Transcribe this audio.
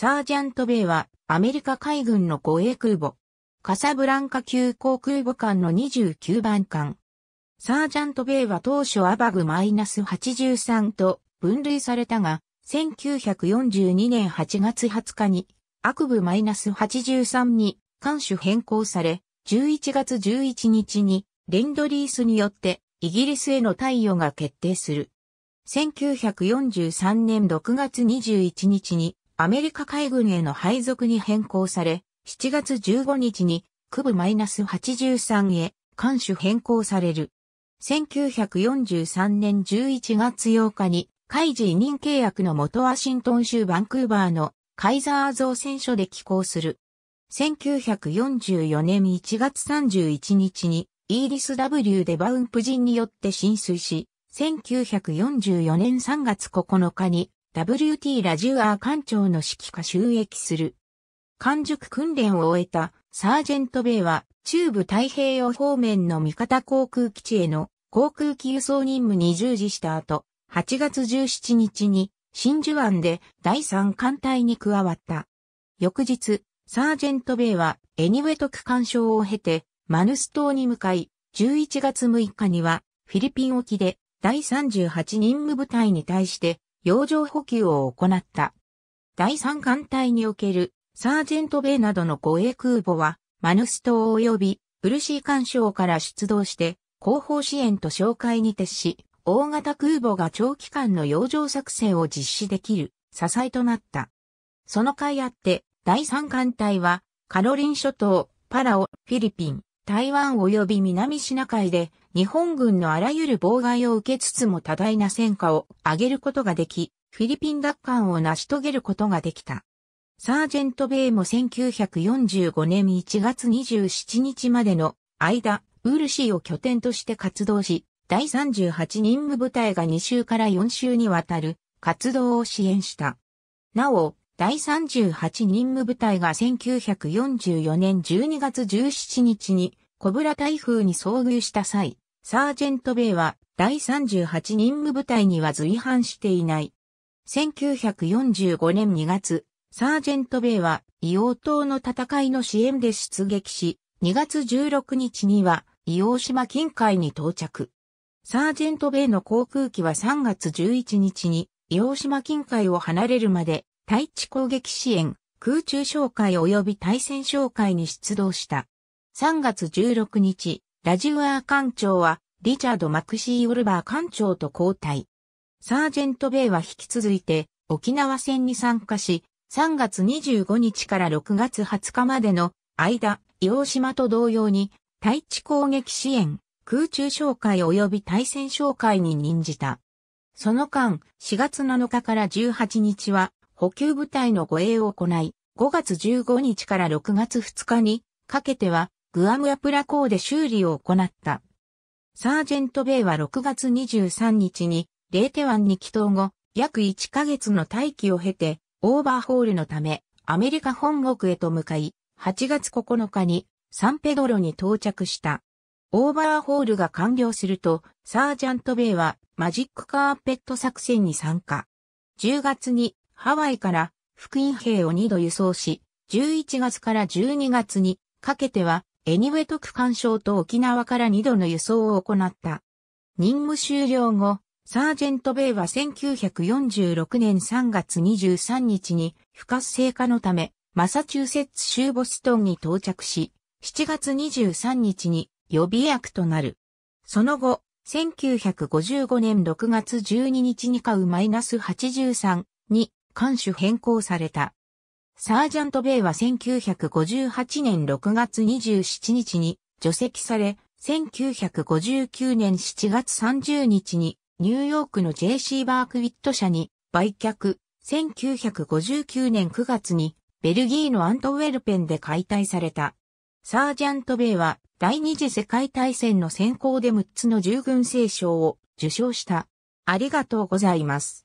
サージャント・ベイはアメリカ海軍の護衛空母。カサブランカ級航空母艦の29番艦。サージャント・ベイは当初アバグマイナス -83 と分類されたが、1942年8月20日にアクブ -83 に艦種変更され、11月11日にレンドリースによってイギリスへの貸与が決定する。1943年6月21日にアメリカ海軍への配属に変更され、7月15日に、区部マイナス -83 へ、艦首変更される。1943年11月8日に、海事委任契約の元ワシントン州バンクーバーのカイザー造船所で寄港する。1944年1月31日にイーリス W でバウンプ人によって浸水し、1944年3月9日に WT ラジュアー艦長の指揮下収益する。完熟訓練を終えたサージェントベイは中部太平洋方面の味方航空基地への航空機輸送任務に従事した後、8月17日に真珠湾で第3艦隊に加わった。翌日、サージェントベイはエニウェト区間渉を経てマヌス島に向かい、11月6日にはフィリピン沖で第38任務部隊に対して洋上補給を行った。第三艦隊におけるサージェントベイなどの護衛空母は、マヌス島及びブルシー艦省から出動して、後方支援と紹介に徹し、大型空母が長期間の洋上作戦を実施できる支えとなった。その甲斐あって、第三艦隊は、カロリン諸島、パラオ、フィリピン、台湾及び南シナ海で日本軍のあらゆる妨害を受けつつも多大な戦果を上げることができ、フィリピン奪還を成し遂げることができた。サージェント・ベイも1945年1月27日までの間、ウールシーを拠点として活動し、第38任務部隊が2週から4週にわたる活動を支援した。なお、第38任務部隊が1944年12月17日にコブラ台風に遭遇した際、サージェント米は第38任務部隊には随伴していない。1945年2月、サージェント米は硫黄島の戦いの支援で出撃し、2月16日には硫黄島近海に到着。サージェント米の航空機は3月11日に硫黄島近海を離れるまで対地攻撃支援、空中哨戒及び対戦哨戒に出動した。3月16日、ラジウアー艦長はリチャード・マクシー・オルバー艦長と交代。サージェント・ベイは引き続いて沖縄戦に参加し、3月25日から6月20日までの間、洋島と同様に、対地攻撃支援、空中哨戒及び対戦哨戒に任じた。その間、4月7日から18日は、補給部隊の護衛を行い、5月15日から6月2日にかけては、グアムアプラ港で修理を行った。サージェント・ベイは6月23日に、レーテ湾に帰島後、約1ヶ月の待機を経て、オーバーホールのため、アメリカ本国へと向かい、8月9日に、サンペドロに到着した。オーバーホールが完了すると、サージャント・ベイは、マジック・カーペット作戦に参加。10月に、ハワイから、福音兵を2度輸送し、11月から12月に、かけては、エニウェト区干渉と沖縄から2度の輸送を行った。任務終了後、サージェント・ベイは1946年3月23日に不活性化のため、マサチューセッツ州ボストンに到着し、7月23日に予備役となる。その後、1955年6月12日にカウ -83 に艦首変更された。サージャント・ベイは1958年6月27日に除籍され、1959年7月30日にニューヨークの JC バークウィット社に売却、1959年9月にベルギーのアントウェルペンで解体された。サージャント・ベイは第二次世界大戦の先行で6つの従軍聖賞を受賞した。ありがとうございます。